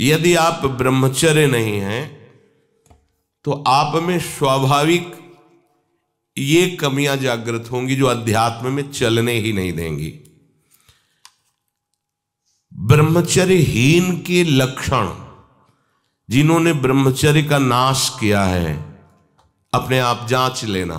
यदि आप ब्रह्मचर्य नहीं हैं तो आप में स्वाभाविक ये कमियां जागृत होंगी जो अध्यात्म में चलने ही नहीं देंगी ब्रह्मचर्य हीन के लक्षण जिन्होंने ब्रह्मचर्य का नाश किया है अपने आप जांच लेना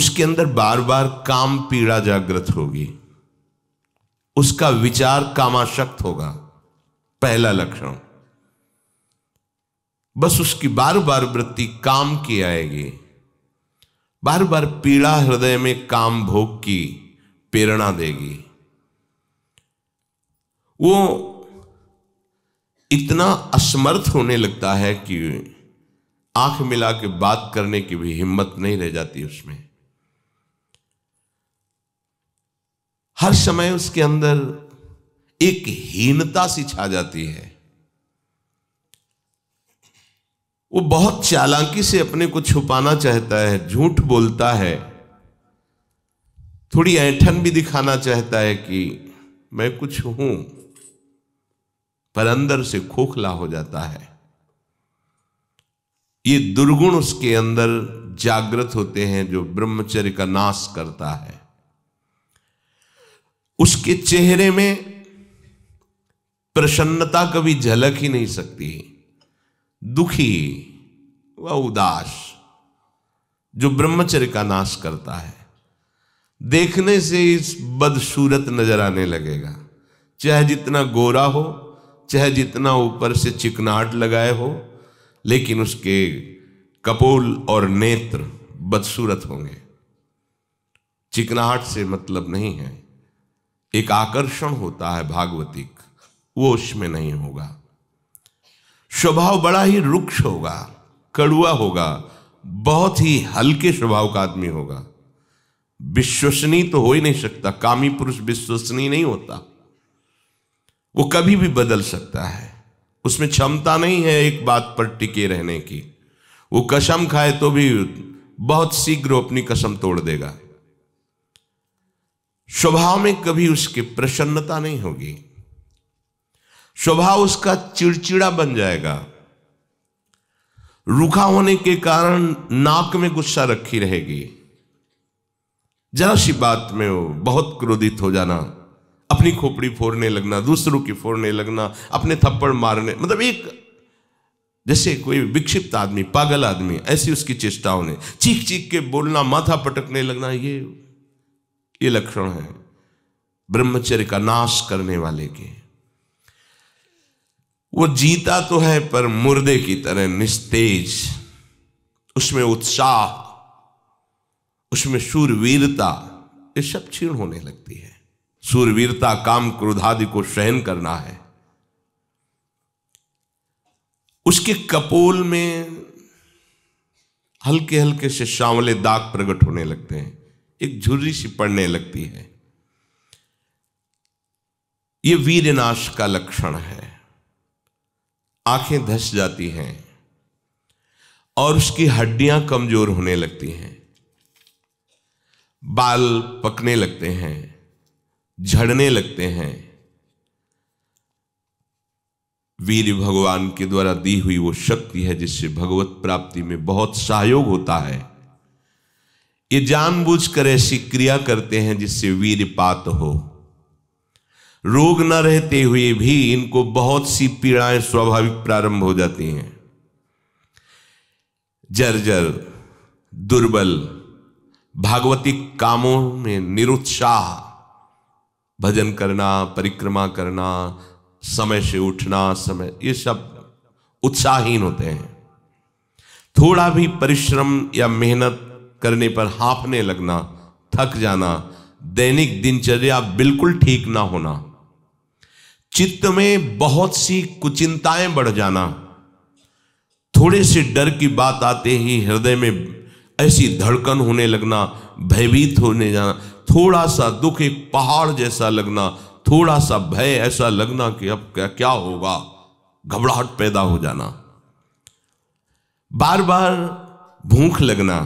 उसके अंदर बार बार काम पीड़ा जागृत होगी उसका विचार कामाशक्त होगा पहला लक्षण बस उसकी बार बार वृत्ति काम की आएगी बार बार पीड़ा हृदय में काम भोग की प्रेरणा देगी वो इतना असमर्थ होने लगता है कि आंख मिला के बात करने की भी हिम्मत नहीं रह जाती उसमें हर समय उसके अंदर एक हीनता सी छा जाती है वो बहुत चालाकी से अपने को छुपाना चाहता है झूठ बोलता है थोड़ी ऐठन भी दिखाना चाहता है कि मैं कुछ हूं पर अंदर से खोखला हो जाता है ये दुर्गुण उसके अंदर जागृत होते हैं जो ब्रह्मचर्य का नाश करता है उसके चेहरे में प्रसन्नता कभी झलक ही नहीं सकती दुखी व उदास जो ब्रह्मचर्य का नाश करता है देखने से इस बदसूरत नजर आने लगेगा चाहे जितना गोरा हो चाहे जितना ऊपर से चिकनाहट लगाए हो लेकिन उसके कपोल और नेत्र बदसूरत होंगे चिकनाहट से मतलब नहीं है एक आकर्षण होता है भागवतिक वो उसमें नहीं होगा स्वभाव बड़ा ही रुक्ष होगा कड़ुआ होगा बहुत ही हल्के स्वभाव का आदमी होगा विश्वसनीय तो हो ही नहीं सकता कामी पुरुष विश्वसनीय नहीं होता वो कभी भी बदल सकता है उसमें क्षमता नहीं है एक बात पर टिके रहने की वो कसम खाए तो भी बहुत शीघ्र अपनी कसम तोड़ देगा स्वभाव में कभी उसकी प्रसन्नता नहीं होगी स्वभाव उसका चिड़चिड़ा बन जाएगा रूखा होने के कारण नाक में गुस्सा रखी रहेगी जरा सी बात में वो बहुत क्रोधित हो जाना अपनी खोपड़ी फोड़ने लगना दूसरों की फोड़ने लगना अपने थप्पड़ मारने मतलब एक जैसे कोई विक्षिप्त आदमी पागल आदमी ऐसी उसकी चेष्टाओं ने चीख चीख के बोलना माथा पटकने लगना ये ये लक्षण है ब्रह्मचर्य का नाश करने वाले के वो जीता तो है पर मुर्दे की तरह निस्तेज उसमें उत्साह उसमें सूरवीरता ये सब क्षीण होने लगती है सूरवीरता काम क्रोधादि को सहन करना है उसके कपोल में हल्के हल्के से सांवले दाग प्रकट होने लगते हैं एक झुर्री सी पड़ने लगती है यह वीरनाश का लक्षण है आंखें धस जाती हैं और उसकी हड्डियां कमजोर होने लगती हैं बाल पकने लगते हैं झड़ने लगते हैं वीर भगवान के द्वारा दी हुई वो शक्ति है जिससे भगवत प्राप्ति में बहुत सहयोग होता है ये जानबूझकर ऐसी क्रिया करते हैं जिससे वीरपात हो रोग न रहते हुए भी इनको बहुत सी पीड़ाएं स्वाभाविक प्रारंभ हो जाती हैं जर्जर दुर्बल भागवतिक कामों में निरुत्साह भजन करना परिक्रमा करना समय से उठना समय ये सब उत्साहहीन होते हैं थोड़ा भी परिश्रम या मेहनत करने पर हाफने लगना थक जाना दैनिक दिनचर्या बिल्कुल ठीक ना होना चित्त में बहुत सी कुचिंताएं बढ़ जाना थोड़े से डर की बात आते ही हृदय में ऐसी धड़कन होने लगना भयभीत होने जाना थोड़ा सा दुख एक पहाड़ जैसा लगना थोड़ा सा भय ऐसा लगना कि अब क्या क्या होगा घबराहट पैदा हो जाना बार बार भूख लगना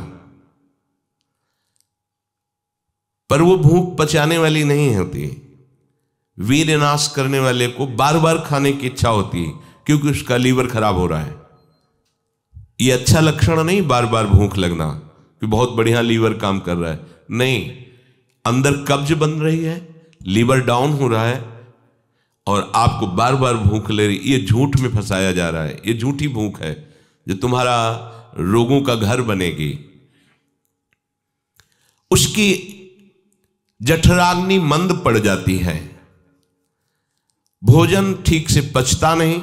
पर वो भूख पचाने वाली नहीं होती वीर नाश करने वाले को बार बार खाने की इच्छा होती है क्योंकि उसका लीवर खराब हो रहा है ये अच्छा लक्षण नहीं बार बार भूख लगना कि बहुत बढ़िया लीवर काम कर रहा है नहीं अंदर कब्ज बन रही है लीवर डाउन हो रहा है और आपको बार बार भूख ले रही ये झूठ में फंसाया जा रहा है ये झूठी भूख है जो तुम्हारा रोगों का घर बनेगी उसकी जठराग्नि मंद पड़ जाती है भोजन ठीक से पचता नहीं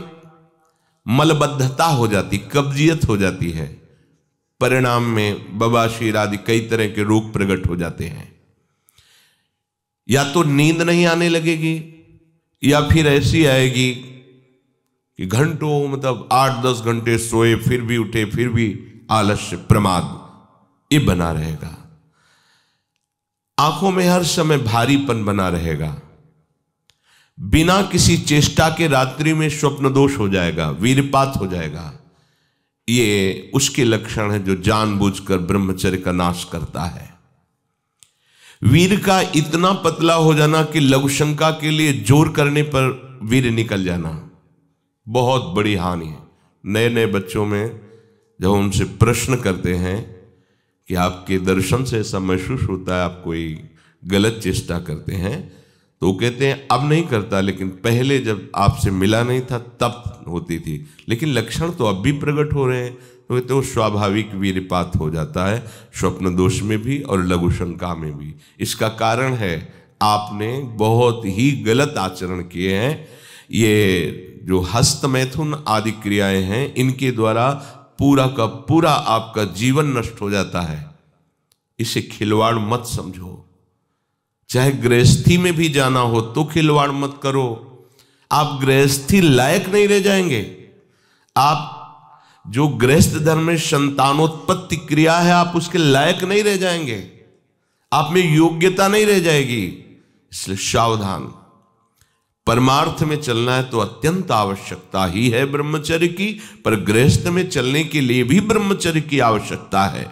मलबद्धता हो जाती कब्जियत हो जाती है परिणाम में बबाशीर आदि कई तरह के रोग प्रकट हो जाते हैं या तो नींद नहीं आने लगेगी या फिर ऐसी आएगी कि घंटों मतलब आठ दस घंटे सोए फिर भी उठे फिर भी आलस्य प्रमाद ये बना रहेगा आंखों में हर समय भारीपन बना रहेगा बिना किसी चेष्टा के रात्रि में स्वप्न दोष हो जाएगा वीरपात हो जाएगा ये उसके लक्षण है जो जानबूझकर ब्रह्मचर्य का नाश करता है वीर का इतना पतला हो जाना कि लघुशंका के लिए जोर करने पर वीर निकल जाना बहुत बड़ी हानि है नए नए बच्चों में जब उनसे प्रश्न करते हैं कि आपके दर्शन से ऐसा महसूस होता है आप कोई गलत चेष्टा करते हैं तो कहते हैं अब नहीं करता लेकिन पहले जब आपसे मिला नहीं था तब होती थी लेकिन लक्षण तो अब भी प्रकट हो रहे हैं तो कहते वो स्वाभाविक वीरपात हो जाता है स्वप्न दोष में भी और लघु शंका में भी इसका कारण है आपने बहुत ही गलत आचरण किए हैं ये जो हस्तमैथुन आदि क्रियाएं हैं इनके द्वारा पूरा का पूरा आपका जीवन नष्ट हो जाता है इसे खिलवाड़ मत समझो चाहे गृहस्थी में भी जाना हो तो खिलवाड़ मत करो आप गृहस्थी लायक नहीं रह जाएंगे आप जो गृहस्थ धर्म में संतानोत्पत्ति क्रिया है आप उसके लायक नहीं रह जाएंगे आप में योग्यता नहीं रह जाएगी इसलिए सावधान परमार्थ में चलना है तो अत्यंत आवश्यकता ही है ब्रह्मचर्य की पर गृहस्थ में चलने के लिए भी ब्रह्मचर्य की आवश्यकता है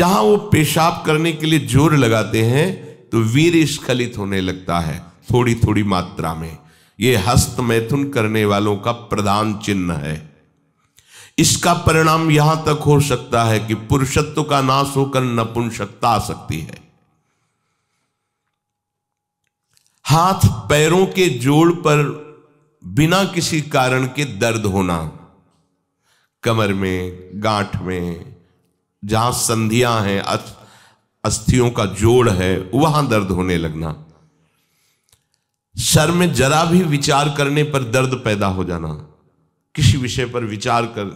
जहां वो पेशाब करने के लिए जोर लगाते हैं तो वीर स्खलित होने लगता है थोड़ी थोड़ी मात्रा में ये हस्त मैथुन करने वालों का प्रधान चिन्ह है इसका परिणाम यहां तक हो सकता है कि पुरुषत्व का नाश होकर नपुंसकता आ सकती है हाथ पैरों के जोड़ पर बिना किसी कारण के दर्द होना कमर में गांठ में जहां संधियां हैं अस्थियों का जोड़ है वहां दर्द होने लगना सर में जरा भी विचार करने पर दर्द पैदा हो जाना किसी विषय पर विचार कर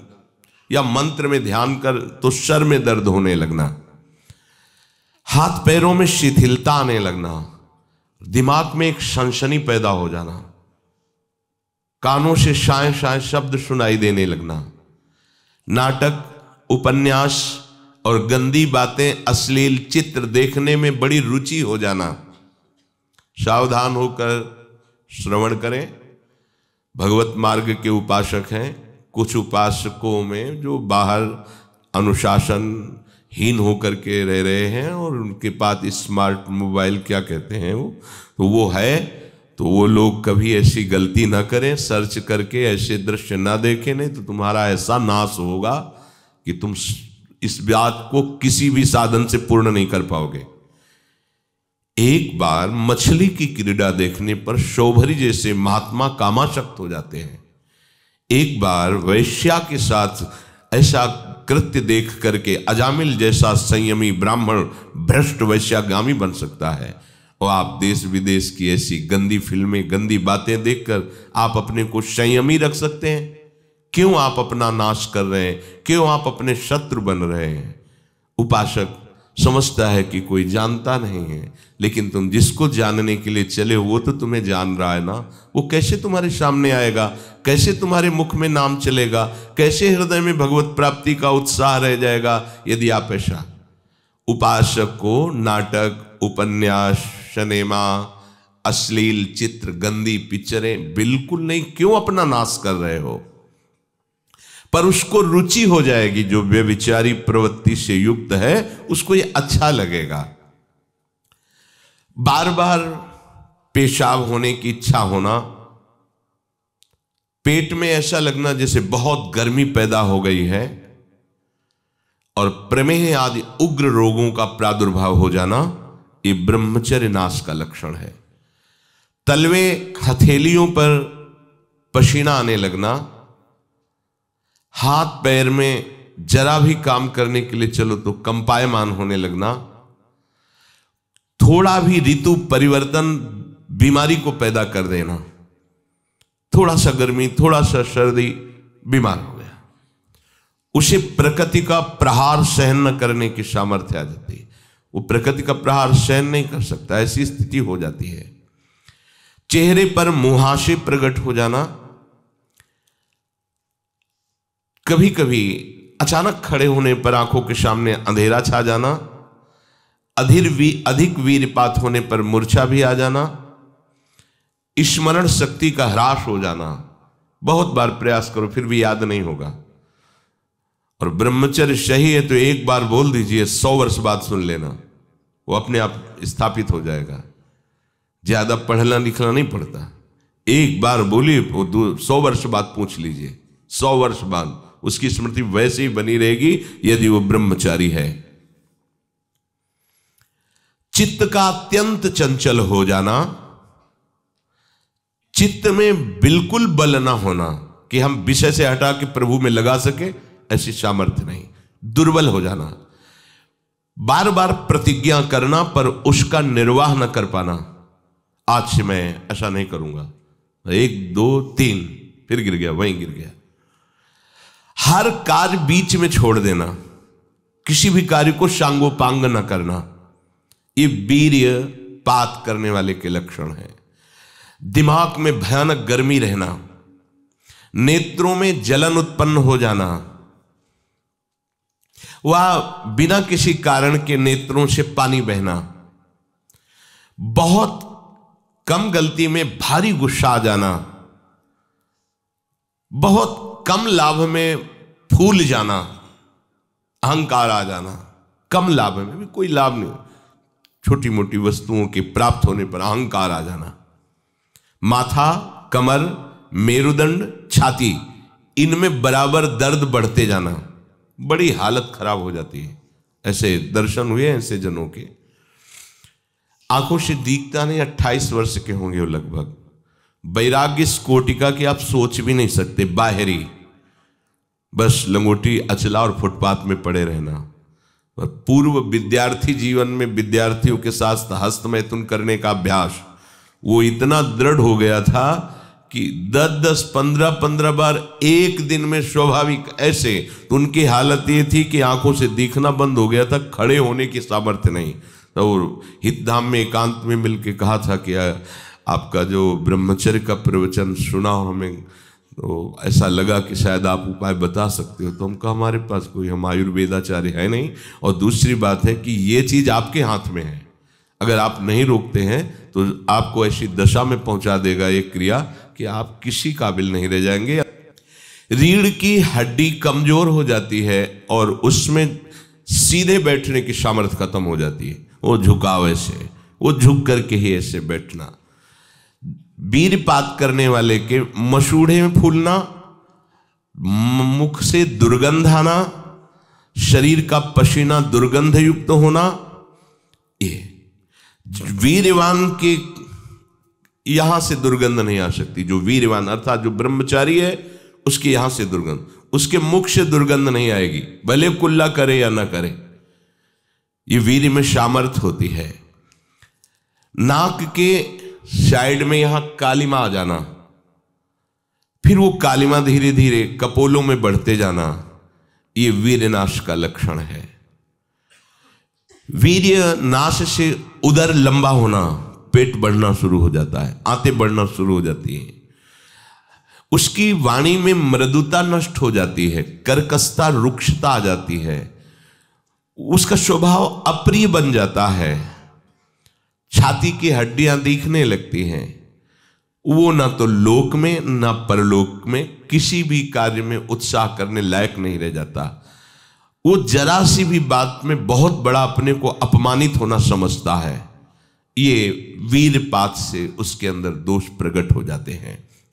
या मंत्र में ध्यान कर तो सर में दर्द होने लगना हाथ पैरों में शिथिलता आने लगना दिमाग में एक सनसनी पैदा हो जाना कानों से शाय शाय शब्द सुनाई देने लगना नाटक उपन्यास और गंदी बातें अश्लील चित्र देखने में बड़ी रुचि हो जाना सावधान होकर श्रवण करें भगवत मार्ग के उपासक हैं कुछ उपासकों में जो बाहर अनुशासन हीन होकर के रह रहे हैं और उनके पास स्मार्ट मोबाइल क्या कहते हैं वो तो वो है तो वो लोग कभी ऐसी गलती ना करें सर्च करके ऐसे दृश्य ना देखें नहीं तो तुम्हारा ऐसा नाश होगा कि तुम इस बात को किसी भी साधन से पूर्ण नहीं कर पाओगे एक बार मछली की क्रीड़ा देखने पर शोभरी जैसे महात्मा कामाशक्त हो जाते हैं एक बार वैश्या के साथ ऐसा कृत्य देख करके अजामिल जैसा संयमी ब्राह्मण भ्रष्ट वैश्यागामी बन सकता है और आप देश विदेश की ऐसी गंदी फिल्में गंदी बातें देखकर आप अपने को संयमी रख सकते हैं क्यों आप अपना नाश कर रहे हैं क्यों आप अपने शत्रु बन रहे हैं उपासक समझता है कि कोई जानता नहीं है लेकिन तुम जिसको जानने के लिए चले हो तो तुम्हें जान रहा है ना वो कैसे तुम्हारे सामने आएगा कैसे तुम्हारे मुख में नाम चलेगा कैसे हृदय में भगवत प्राप्ति का उत्साह रह जाएगा यदि आप ऐसा उपासक को नाटक उपन्यास सिनेमा अश्लील चित्र गंदी पिक्चरें बिल्कुल नहीं क्यों अपना नाश कर रहे हो पर उसको रुचि हो जाएगी जो व्यविचारी प्रवृत्ति से युक्त है उसको ये अच्छा लगेगा बार बार पेशाब होने की इच्छा होना पेट में ऐसा लगना जैसे बहुत गर्मी पैदा हो गई है और प्रमेह आदि उग्र रोगों का प्रादुर्भाव हो जाना ये ब्रह्मचर्य नाश का लक्षण है तलवे हथेलियों पर पसीना आने लगना हाथ पैर में जरा भी काम करने के लिए चलो तो कंपायमान होने लगना थोड़ा भी ऋतु परिवर्तन बीमारी को पैदा कर देना थोड़ा सा गर्मी थोड़ा सा सर्दी बीमार हो गया उसे प्रकृति का प्रहार सहन न करने की सामर्थ्य आ जाती है वो प्रकृति का प्रहार सहन नहीं कर सकता ऐसी स्थिति हो जाती है चेहरे पर मुहासे प्रकट हो जाना कभी कभी अचानक खड़े होने पर आंखों के सामने अंधेरा छा जाना अधिर वी अधिक वीरपात होने पर मूर्छा भी आ जाना स्मरण शक्ति का ह्रास हो जाना बहुत बार प्रयास करो फिर भी याद नहीं होगा और ब्रह्मचर्य सही है तो एक बार बोल दीजिए सौ वर्ष बाद सुन लेना वो अपने आप स्थापित हो जाएगा ज्यादा पढ़ना लिखना नहीं पड़ता एक बार बोलिए वो सौ वर्ष बाद पूछ लीजिए सौ वर्ष बाद उसकी स्मृति वैसे ही बनी रहेगी यदि वो ब्रह्मचारी है चित्त का अत्यंत चंचल हो जाना चित्त में बिल्कुल बल ना होना कि हम विषय से हटा के प्रभु में लगा सके ऐसी सामर्थ्य नहीं दुर्बल हो जाना बार बार प्रतिज्ञा करना पर उसका निर्वाह न कर पाना आज से मैं ऐसा नहीं करूंगा एक दो तीन फिर गिर गया वहीं गिर गया हर कार्य बीच में छोड़ देना किसी भी कार्य को सांगो पांग न करना ये वीर्य पात करने वाले के लक्षण हैं दिमाग में भयानक गर्मी रहना नेत्रों में जलन उत्पन्न हो जाना वह बिना किसी कारण के नेत्रों से पानी बहना बहुत कम गलती में भारी गुस्सा आ जाना बहुत कम लाभ में फूल जाना अहंकार आ जाना कम लाभ में भी कोई लाभ नहीं छोटी मोटी वस्तुओं के प्राप्त होने पर अहंकार आ जाना माथा कमर मेरुदंड छाती इनमें बराबर दर्द बढ़ते जाना बड़ी हालत खराब हो जाती है ऐसे दर्शन हुए ऐसे जनों के आंखों से दीखता नहीं अट्ठाईस वर्ष के होंगे लगभग वैराग्य स्कोटिका की आप सोच भी नहीं सकते बाहरी बस लंगोटी अचला और फुटपाथ में पड़े रहना पूर्व विद्यार्थी जीवन में विद्यार्थियों के साथ हस्त मैथुन करने का अभ्यास वो इतना दृढ़ हो गया था कि दस दस पंद्रह पंद्रह बार एक दिन में स्वाभाविक ऐसे तो उनकी हालत ये थी कि आंखों से दिखना बंद हो गया था खड़े होने की सामर्थ्य नहीं तो हितधाम में एकांत में मिलके कहा था कि आपका जो ब्रह्मचर्य का प्रवचन सुना हमें तो ऐसा लगा कि शायद आप उपाय बता सकते हो तो हम कहा हमारे पास कोई हम आयुर्वेदाचार्य है नहीं और दूसरी बात है कि ये चीज़ आपके हाथ में है अगर आप नहीं रोकते हैं तो आपको ऐसी दशा में पहुंचा देगा ये क्रिया कि आप किसी काबिल नहीं रह जाएंगे रीढ़ की हड्डी कमजोर हो जाती है और उसमें सीधे बैठने की सामर्थ्य खत्म हो जाती है वो झुकाव ऐसे वो झुक करके ही ऐसे बैठना वीर पात करने वाले के मशूढ़े में फूलना मुख से दुर्गंध आना शरीर का पसीना दुर्गंध युक्त होना ये वीरवान के यहां से दुर्गंध नहीं आ सकती जो वीरवान अर्थात जो ब्रह्मचारी है उसके यहां से दुर्गंध उसके मुख से दुर्गंध नहीं आएगी भले कुल्ला करे या ना करे ये वीर में सामर्थ होती है नाक के साइड में यहां कालीमा आ जाना फिर वो कालिमा धीरे धीरे कपोलों में बढ़ते जाना ये वीर नाश का लक्षण है वीर नाश से उधर लंबा होना पेट बढ़ना शुरू हो जाता है आते बढ़ना शुरू हो जाती है उसकी वाणी में मृदुता नष्ट हो जाती है कर्कशता रुक्षता आ जाती है उसका स्वभाव अप्रिय बन जाता है छाती की हड्डियां दिखने लगती हैं वो ना तो लोक में ना परलोक में किसी भी कार्य में उत्साह करने लायक नहीं रह जाता वो जरा सी भी बात में बहुत बड़ा अपने को अपमानित होना समझता है ये वीरपात से उसके अंदर दोष प्रकट हो जाते हैं